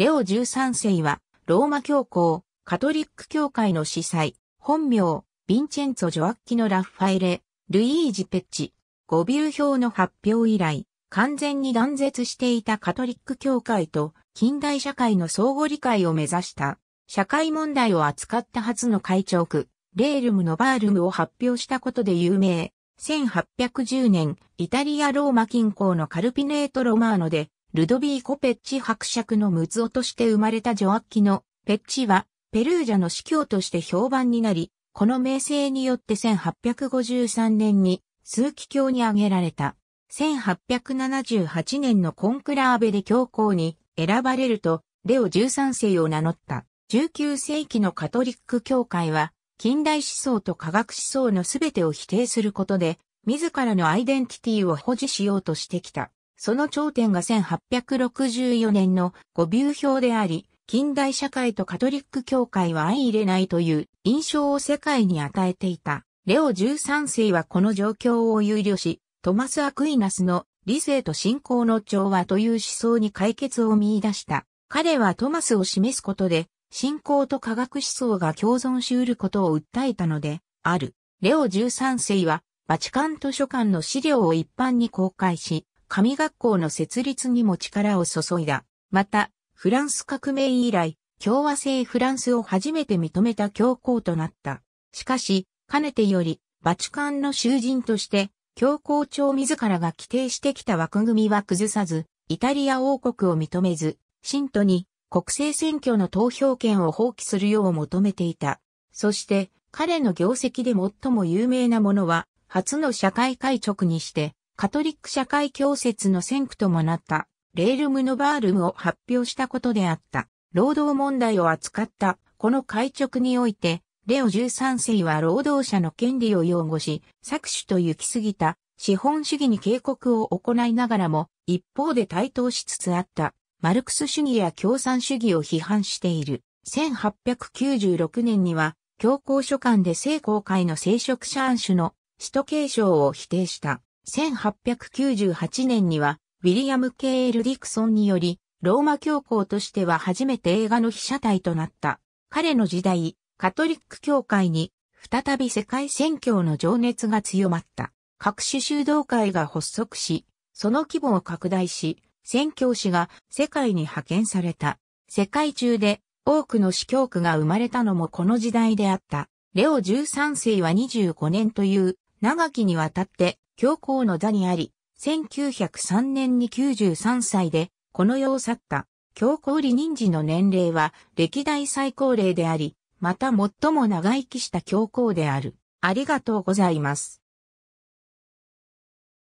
レオ13世は、ローマ教皇、カトリック教会の司祭、本名、ヴィンチェンツォ・ジョアッキのラファエレ、ルイージ・ペッチ、語尾表の発表以来、完全に断絶していたカトリック教会と近代社会の相互理解を目指した、社会問題を扱った初の会長区、レールム・ノバールムを発表したことで有名。1810年、イタリア・ローマ近郊のカルピネート・ロマーノで、ルドビーコ・ペッチ伯爵のツオとして生まれたジョアッキのペッチは、ペルージャの司教として評判になり、この名声によって1853年に数奇教に挙げられた。1878年のコンクラーベで教皇に選ばれると、レオ13世を名乗った。19世紀のカトリック教会は、近代思想と科学思想のすべてを否定することで、自らのアイデンティティを保持しようとしてきた。その頂点が1864年の五秒表であり、近代社会とカトリック教会は相入れないという印象を世界に与えていた。レオ13世はこの状況を憂慮し、トマス・アクイナスの理性と信仰の調和という思想に解決を見出した。彼はトマスを示すことで、信仰と科学思想が共存し得ることを訴えたので、ある。レオ13世は、バチカン図書館の資料を一般に公開し、神学校の設立にも力を注いだ。また、フランス革命以来、共和制フランスを初めて認めた教皇となった。しかし、かねてより、バチカンの囚人として、教皇庁自らが規定してきた枠組みは崩さず、イタリア王国を認めず、信徒に国政選挙の投票権を放棄するよう求めていた。そして、彼の業績で最も有名なものは、初の社会会直にして、カトリック社会教説の先駆ともなった、レールムノバールムを発表したことであった。労働問題を扱った、この会直において、レオ13世は労働者の権利を擁護し、搾取と行き過ぎた、資本主義に警告を行いながらも、一方で台頭しつつあった、マルクス主義や共産主義を批判している。1896年には、教皇書館で聖公会の聖職者暗種の使徒継承を否定した。1898年には、ウィリアム・ケーエル・ディクソンにより、ローマ教皇としては初めて映画の被写体となった。彼の時代、カトリック教会に、再び世界宣教の情熱が強まった。各種修道会が発足し、その規模を拡大し、宣教師が世界に派遣された。世界中で多くの司教区が生まれたのもこの時代であった。レオ13世は25年という長きにわたって教皇の座にあり、1903年に93歳で、この世を去った、教皇理人時の年齢は歴代最高齢であり、また最も長生きした教皇である。ありがとうございます。